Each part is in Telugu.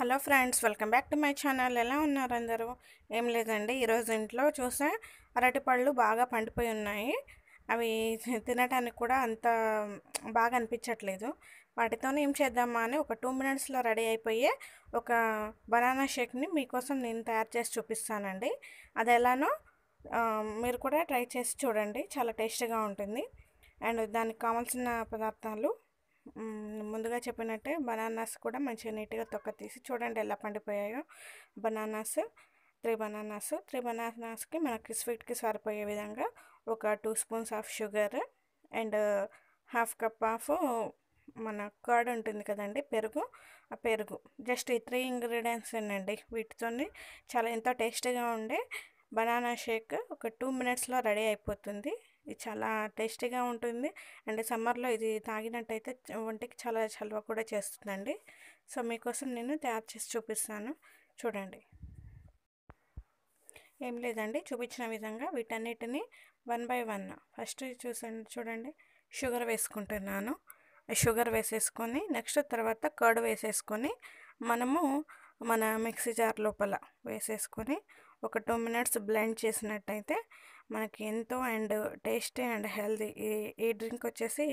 hello friends welcome back to my channel ఎలా ఉన్నారు అందరూ ఏం లేదండి ఈరోజు ఇంట్లో చూసే అరటిపళ్ళు బాగా పండిపోయి ఉన్నాయి అవి తినడానికి కూడా అంత బాగా అనిపించట్లేదు వాటితోనే ఏం చేద్దామా అని ఒక టూ మినిట్స్లో రెడీ అయిపోయే ఒక బనానా షేక్ని మీకోసం నేను తయారు చేసి చూపిస్తానండి అది ఎలానో మీరు కూడా ట్రై చేసి చూడండి చాలా టేస్ట్గా ఉంటుంది అండ్ దానికి కావాల్సిన పదార్థాలు ముందుగా చెప్పినట్టే బనానాస్ కూడా మంచిగా నీట్గా తొక్క తీసి చూడండి ఎలా పండిపోయాయో బనానాస్ త్రీ బనానాస్ త్రీ బనానాస్కి మనకి స్వీట్కి సరిపోయే విధంగా ఒక two spoons of sugar and half cup of మన కర్డ్ ఉంటుంది కదండి పెరుగు ఆ పెరుగు జస్ట్ ఈ త్రీ ఇంగ్రీడియంట్స్ ఏనండి వీటితో చాలా ఎంతో టేస్టీగా ఉండే బనానా షేక్ ఒక టూ మినిట్స్లో రెడీ అయిపోతుంది ఇది చాలా టేస్టీగా ఉంటుంది అండ్ సమ్మర్లో ఇది తాగినట్టయితే ఒంటికి చాలా చలవ కూడా చేస్తుందండి సో మీకోసం నేను తయారు చేసి చూపిస్తాను చూడండి ఏం లేదండి చూపించిన విధంగా వీటన్నిటిని వన్ బై వన్ ఫస్ట్ చూసండి చూడండి షుగర్ వేసుకుంటున్నాను షుగర్ వేసేసుకొని నెక్స్ట్ తర్వాత కర్డ్ వేసేసుకొని మనము మన మిక్సీ జార్ లోపల వేసేసుకొని ఒక టూ మినిట్స్ బ్లెండ్ చేసినట్టయితే మనకి ఎంతో అండ్ టేస్టీ అండ్ హెల్దీ ఈ ఈ డ్రింక్ వచ్చేసి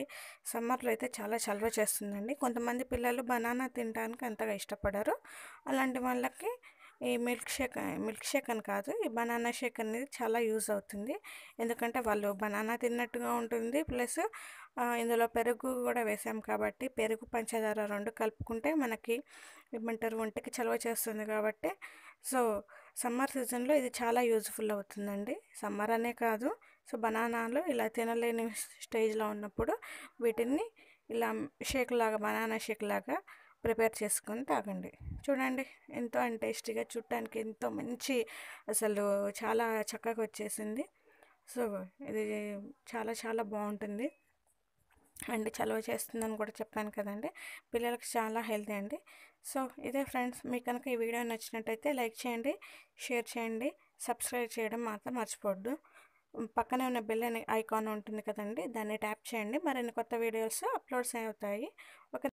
సమ్మర్లో అయితే చాలా చలవ చేస్తుందండి కొంతమంది పిల్లలు బనానా తినడానికి అంతగా ఇష్టపడరు అలాంటి వాళ్ళకి ఈ మిల్క్ షేక్ మిల్క్ షేక్ అని కాదు ఈ బనానా షేక్ అనేది చాలా యూజ్ అవుతుంది ఎందుకంటే వాళ్ళు బనానా తిన్నట్టుగా ఉంటుంది ప్లస్ ఇందులో పెరుగు కూడా వేసాం కాబట్టి పెరుగు పంచదార రెండు కలుపుకుంటే మనకి ఏమంటారు ఒంటికి చలవ చేస్తుంది కాబట్టి సో సమ్మర్ సీజన్లో ఇది చాలా యూజ్ఫుల్ అవుతుందండి సమ్మర్ అనే కాదు సో బనానాలు ఇలా తినలేని స్టేజ్లో ఉన్నప్పుడు వీటిని ఇలా షేక్ లాగా బనానా షేక్ లాగా ప్రిపేర్ చేసుకొని తాగండి చూడండి ఎంతో టేస్టీగా చూడటానికి ఎంతో మంచి అసలు చాలా చక్కగా వచ్చేసింది సో ఇది చాలా చాలా బాగుంటుంది అండ్ చలువ చేస్తుందని కూడా చెప్పాను కదండి పిల్లలకు చాలా హెల్తీ అండి సో ఇదే ఫ్రెండ్స్ మీకు కనుక ఈ వీడియో నచ్చినట్టయితే లైక్ చేయండి షేర్ చేయండి సబ్స్క్రైబ్ చేయడం మాత్రం మర్చిపోవద్దు పక్కనే ఉన్న బిల్ అనే ఐకాన్ ఉంటుంది కదండి దాన్ని ట్యాప్ చేయండి మరిన్ని కొత్త వీడియోస్ అప్లోడ్స్ అవుతాయి ఒక